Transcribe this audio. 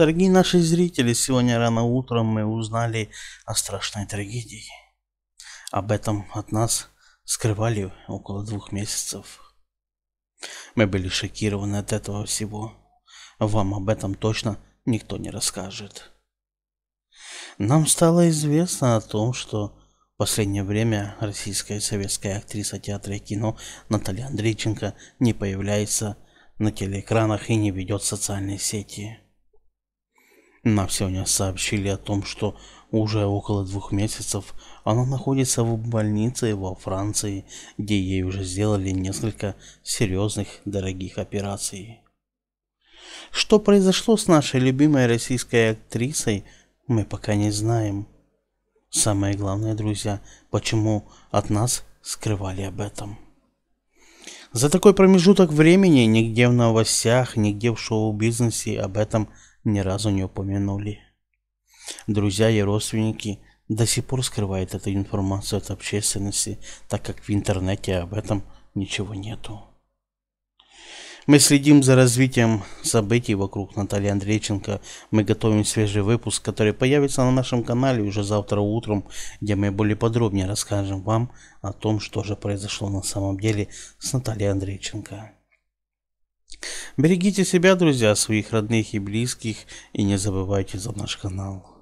Дорогие наши зрители, сегодня рано утром мы узнали о страшной трагедии. Об этом от нас скрывали около двух месяцев. Мы были шокированы от этого всего. Вам об этом точно никто не расскажет. Нам стало известно о том, что в последнее время российская советская актриса театра и кино Наталья Андрейченко не появляется на телеэкранах и не ведет социальные сети. На сегодня сообщили о том, что уже около двух месяцев она находится в больнице во Франции, где ей уже сделали несколько серьезных дорогих операций. Что произошло с нашей любимой российской актрисой, мы пока не знаем. Самое главное, друзья, почему от нас скрывали об этом. За такой промежуток времени нигде в новостях, нигде в шоу-бизнесе об этом ни разу не упомянули. Друзья и родственники до сих пор скрывают эту информацию от общественности, так как в интернете об этом ничего нету. Мы следим за развитием событий вокруг Натальи Андрейченко. Мы готовим свежий выпуск, который появится на нашем канале уже завтра утром, где мы более подробнее расскажем вам о том, что же произошло на самом деле с Натальей Андрейченко. Берегите себя, друзья, своих родных и близких, и не забывайте за наш канал.